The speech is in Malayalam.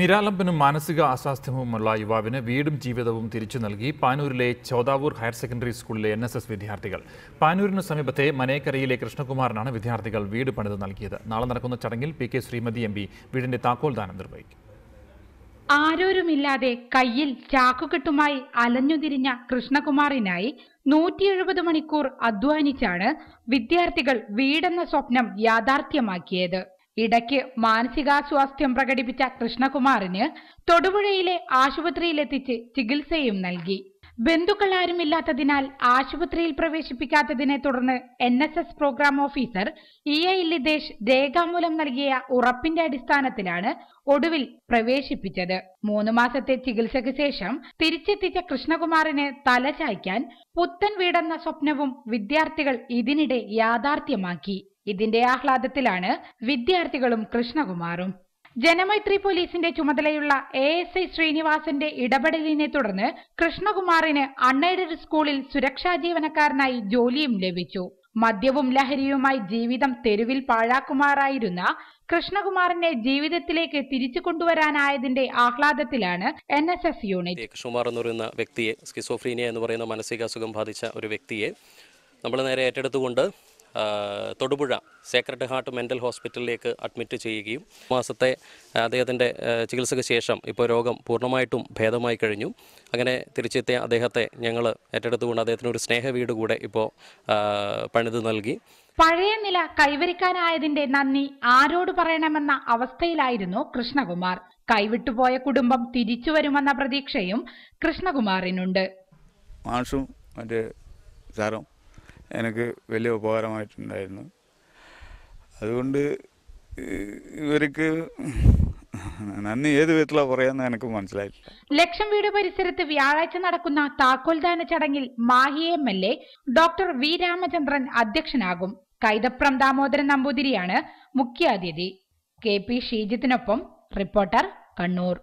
നിരാലംബനും മാനസിക അസ്വാസ്ഥ്യവുമുള്ള യുവാവിന് വീടും ജീവിതവും തിരിച്ചു നൽകി പാനൂരിലെ ചോദാവൂർ ഹയർ സെക്കൻഡറി സ്കൂളിലെ എൻ എസ് എസ് വിദ്യാർത്ഥികൾ പാനൂരിന് സമീപത്തെ മനേക്കരയിലെ കൃഷ്ണകുമാറിനാണ് വിദ്യാർത്ഥികൾ വീട് പണിത് നൽകിയത് നാളെ നടക്കുന്ന ചടങ്ങിൽ P K Sreemathi M P വീടിന്റെ താക്കോൽ ദാനം നിർവഹിക്കും ആരോരുമില്ലാതെ കയ്യിൽ ചാക്കുകെട്ടുമായി അലഞ്ഞുതിരിഞ്ഞ കൃഷ്ണകുമാറിനായി നൂറ്റി എഴുപത് മണിക്കൂർ അധ്വാനിച്ചാണ് വിദ്യാർത്ഥികൾ വീടെന്ന സ്വപ്നം യാഥാർത്ഥ്യമാക്കിയത് ഇടയ്ക്ക് മാനസികാസ്വാസ്ഥ്യം പ്രകടിപ്പിച്ച കൃഷ്ണകുമാറിന് തൊടുപുഴയിലെ ആശുപത്രിയിലെത്തിച്ച് ചികിത്സയും നൽകി ബന്ധുക്കളാരുമില്ലാത്തതിനാൽ ആശുപത്രിയിൽ പ്രവേശിപ്പിക്കാത്തതിനെ തുടർന്ന് N S S programme officer E I Lithesh രേഖാമൂലം നൽകിയ ഉറപ്പിന്റെ അടിസ്ഥാനത്തിലാണ് ഒടുവിൽ പ്രവേശിപ്പിച്ചത് മൂന്ന് മാസത്തെ ചികിത്സയ്ക്ക് ശേഷം തിരിച്ചെത്തിച്ച കൃഷ്ണകുമാറിന് തലചായ്ക്കാൻ പുത്തൻ വീടെന്ന സ്വപ്നവും വിദ്യാർത്ഥികൾ ഇതിനിടെ യാഥാർത്ഥ്യമാക്കി ഇതിന്റെ ആഹ്ലാദത്തിലാണ് വിദ്യാർത്ഥികളും കൃഷ്ണകുമാറും ജനമൈത്രി പോലീസിന്റെ ചുമതലയുള്ള എ എസ് ഐ ശ്രീനിവാസന്റെ ഇടപെടലിനെ തുടർന്ന് കൃഷ്ണകുമാറിന് അൺഎയ്ഡഡ് സ്കൂളിൽ സുരക്ഷാ ജീവനക്കാരനായി ജോലിയും ലഭിച്ചു മദ്യവും ലഹരിയുമായി ജീവിതം തെരുവിൽ പാഴാക്കുമാറായിരുന്ന കൃഷ്ണകുമാറിനെ ജീവിതത്തിലേക്ക് തിരിച്ചു കൊണ്ടുവരാനായതിന്റെ ആഹ്ലാദത്തിലാണ് N S S unit Krishnakumar എന്ന് പറയുന്ന വ്യക്തിയെ സ്കിസോഫ്രീനിയ എന്ന് പറയുന്ന മാനസികാസുഖം ബാധിച്ച ഒരു വ്യക്തിയെ നമ്മൾ നേരെ ഏറ്റെടുത്തുകൊണ്ട് തൊടുപുഴ സേക്രട്ട് ഹാർട്ട് മെൻ്റൽ ഹോസ്പിറ്റലിലേക്ക് അഡ്മിറ്റ് ചെയ്യുകയും മാസത്തെ അദ്ദേഹത്തിൻ്റെ ചികിത്സയ്ക്ക് ശേഷം ഇപ്പോൾ രോഗം പൂർണ്ണമായിട്ടും ഭേദമായി കഴിഞ്ഞു അങ്ങനെ തിരിച്ചെത്തിയ അദ്ദേഹത്തെ ഞങ്ങൾ ഏറ്റെടുത്തുകൊണ്ട് അദ്ദേഹത്തിന് ഒരു സ്നേഹ വീട് കൂടെ ഇപ്പോൾ പണിത് നൽകി പഴയ നില കൈവരിക്കാനായതിന്റെ നന്ദി ആരോട് പറയണമെന്ന അവസ്ഥയിലായിരുന്നു കൃഷ്ണകുമാർ കൈവിട്ടുപോയ കുടുംബം തിരിച്ചു വരുമെന്ന പ്രതീക്ഷയും കൃഷ്ണകുമാറിനുണ്ട് മാഷും മറ്റേ സാറും എനിക്ക് വലിയ ഉപകാരമായിട്ടുണ്ടായിരുന്നു അതുകൊണ്ട് ഇവർക്ക് നന്ദി ഏത് വിധത്തിലാ പറയാന്ന് എനിക്ക് മനസ്സിലായിട്ടില്ല ലക്ഷം വീട് പരിസരത്ത് വ്യാഴാഴ്ച നടക്കുന്ന താക്കോൽദാന ചടങ്ങിൽ Mahe M L A doctor V Ramachandran അധ്യക്ഷനാകും കൈതപ്രം ദാമോദരൻ നമ്പൂതിരിയാണ് മുഖ്യാതിഥി കെ പി ഷീജിത്തിനൊപ്പം റിപ്പോർട്ടർ കണ്ണൂർ